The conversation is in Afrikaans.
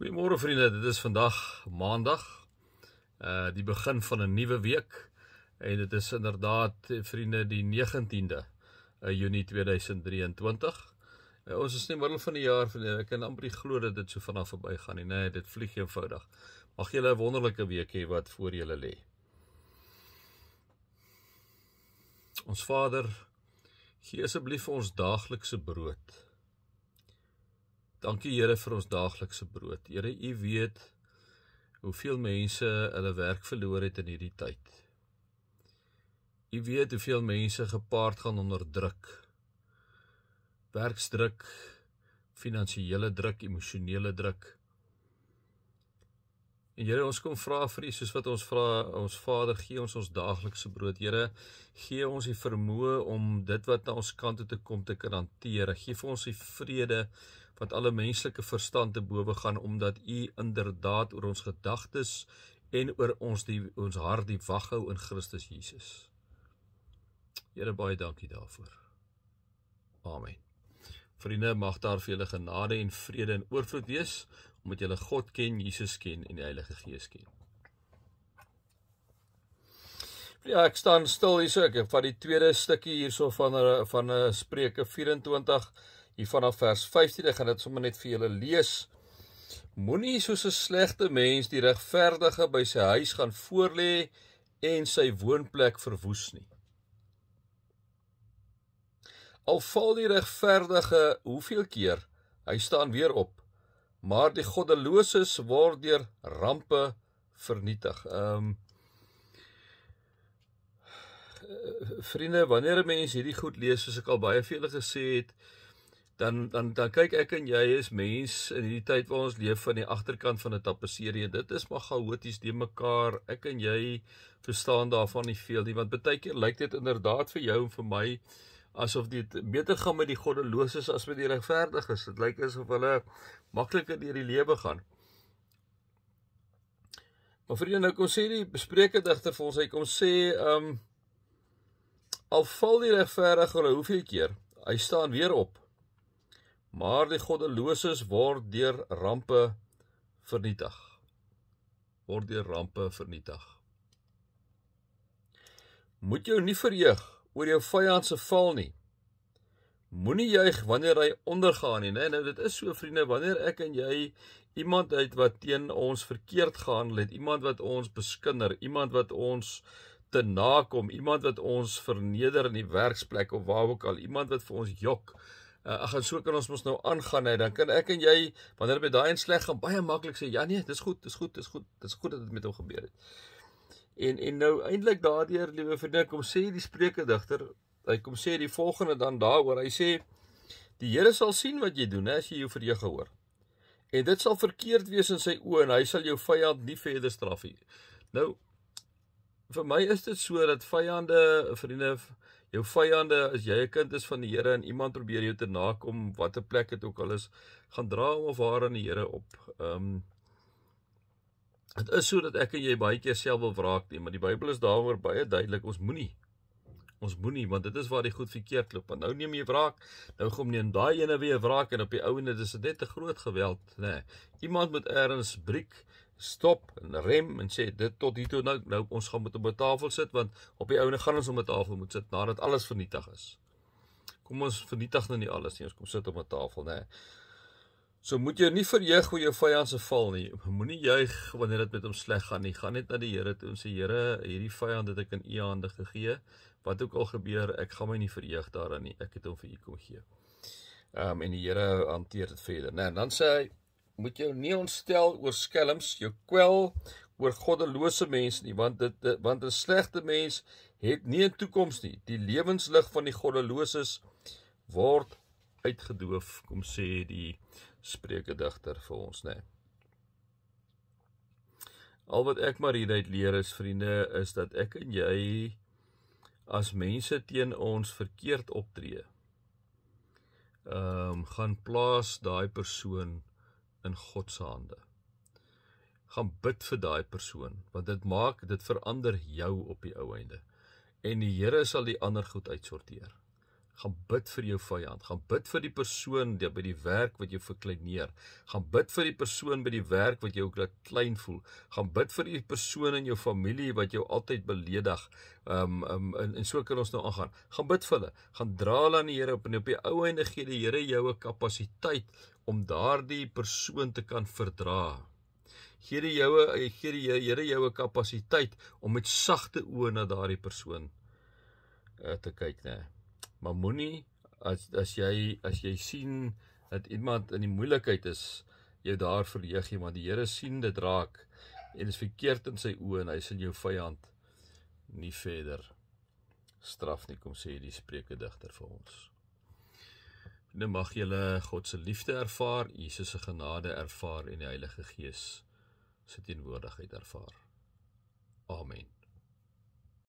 Goeiemôre vriende, dit is vandag maandag. Uh die begin van 'n nuwe week en dit is inderdaad vriende die 19de uh, eh, Junie 2023. Uh, eh, ons is in die middel van die jaar vriende. Ek kan amper nie glo dat dit so vinnig verbygaan nie. Nee, dit vlieg eenvoudig. Mag julle 'n wonderlike week hê wat voor julle lê. Ons Vader, gee asseblief ons daaglikse brood. Dankie Here vir ons daaglikse brood. Here, U weet hoeveel mense hulle werk verloor het in hierdie tyd. U weet hoeveel mense gepaard gaan onder druk. Werksdruk, finansiële druk, emosionele druk, druk En Here, ons kom vra vir U soos wat ons vra, ons Vader, gee ons ons daaglikse brood. Here, gee ons die vermoë om dit wat na ons kant toe te kom te kan hanteer. Gee vir ons die vrede wat alle menslike verstand te bowe gaan omdat U inderdaad oor ons gedagtes en oor ons die ons hart die wag hou in Christus Jesus. Here, baie dankie daarvoor. Amen. Vriende, mag daar vir julle genade en vrede en oorvloed wees moet julle God ken, Jesus ken en die Heilige Gees ken. Ja, ek staan stil hierso ek vat die tweede stukkie hierso van eh, van 'n eh, Spreuke 24 hier vanaf vers 15. Ek gaan dit sommer net vir julle lees. Moenie soos 'n slegte mens die regverdige by sy huis gaan voorlê en sy woonplek verwoes nie. Al val die regverdige hoeveel keer, hy staan weer op maar die goddeloses word deur rampe vernietig. Ehm um, vriende, wanneer 'n mens hierdie goed lees, soos ek al baie vele gesê het, dan dan dan kyk ek en jy is mens in hierdie tyd waar ons leef van die agterkant van 'n tapisserie. Dit is maar chaoties de mekaar. Ek en jy verstaan daarvan nie veel nie, want baie keer lyk dit inderdaad vir jou en vir my asof dit beter gaan met die goddeloses as met die regverdiges. Dit lyk asof hulle makliker deur die lewe gaan. Maar vriende, nou kom sê die Spreuke digter vir ons, hy kom sê, ehm um, al val die regverdige hulle hoeveel keer, hy staan weer op. Maar die goddeloses word deur rampe vernietig. Word deur rampe vernietig. Moet jou nie verheug oor jou vyand se val nie. Moenie juig wanneer hy ondergaan nie, nê? Nou dit is so vriende, wanneer ek en jy iemand uit wat teen ons verkeerd gehandel het, iemand wat ons beskinder, iemand wat ons te na kom, iemand wat ons verneder in die werksplek of waar ook al, iemand wat vir ons jok. Uh, ag, en so kan ons mos nou aangaan, hè? Dan kan ek en jy wanneer by daai en sleg gaan baie maklik sê, ja nee, dis goed, dis goed, dis goed. Dis goed dat dit met hom gebeur het. En en nou eintlik daardeur liewe vriende kom sê die spreekgedigter, hy kom sê die volgende dan daaroor. Hy sê die Here sal sien wat jy doen, hè, as jy jou vreë gehoor. En dit sal verkeerd wees in sy oë en hy sal jou vyand nie verder straf nie. Nou vir my is dit so dat vyande, vriende, jou vyande as jy 'n kind is van die Here en iemand probeer jou ter nakom, watter plek dit ook al is, gaan dra hom of haar aan die Here op. Ehm um, Dit is sodat ek en jy baie keer self wil wraak neem, maar die Bybel is daaroor baie duidelik. Ons moenie ons moenie want dit is waar die goed verkeerd loop. Want nou neem jy wraak, nou kom neem daai ene weer wraak en op die ou en dit is net te groot geweld, nê. Nee. Iemand moet eers breek, stop en rem en sê dit tot hier toe nou, nou ons gaan met 'n tafel sit want op die ou en gaan ons om 'n tafel moet sit nadat alles vernietig is. Kom ons vernietig nou nie alles nie. Ons kom sit om 'n tafel, nê. Nee. So moet jy nie verheug oor jou vyand se val nie. Moenie juig wanneer dit met hom sleg gaan nie. Gaan net na die Here toe en sê Here, hierdie vyand het ek in U hande gegee. Wat ook al gebeur, ek gaan my nie verheug daaraan nie. Ek het hom vir U kom gee. Ehm um, en die Here hanteer dit verder. Nee, nou, dan sê hy moet jou nie ontstel oor skelms, jou kwel oor goddelose mense nie, want dit want 'n slegte mens het nie 'n toekoms nie. Die lewenslig van die goddeloses word uitgedoof, kom sê die spreuke digter vir ons nê. Al wat ek maar hieruit leer is vriende is dat ek en jy as mense teen ons verkeerd optree. Ehm um, gaan plaas daai persoon in God se hande. Gaan bid vir daai persoon want dit maak dit verander jou op die ou einde. En die Here sal die ander goed uitsorteer gaan bid vir jou vyand, gaan bid vir die persoon daar by die werk wat jou verkleineer, gaan bid vir die persoon by die werk wat jou ook klein voel, gaan bid vir die persoon in jou familie wat jou altyd beledig. Ehm um, um, en, en so kan ons nou aangaan. Gaan bid vir hulle, gaan dra hulle aan die Here op en op die ou einde gee die Here jou 'n kapasiteit om daardie persoon te kan verdra. Gee die joue, gee die Here joue kapasiteit om met sagte oë na daardie persoon uh, te kyk, né? Nee. Maar moenie as as jy as jy sien dat iemand in die moeilikheid is, jou daar verheug jy, want die Here sien dit raak en is verkeerd in sy oë en hy sal jou vyand nie verder straf nie, kom sê die spreuke digter vir ons. Nou mag jy God se liefde ervaar, Jesus se genade ervaar en die Heilige Gees se teenwoordigheid ervaar. Amen.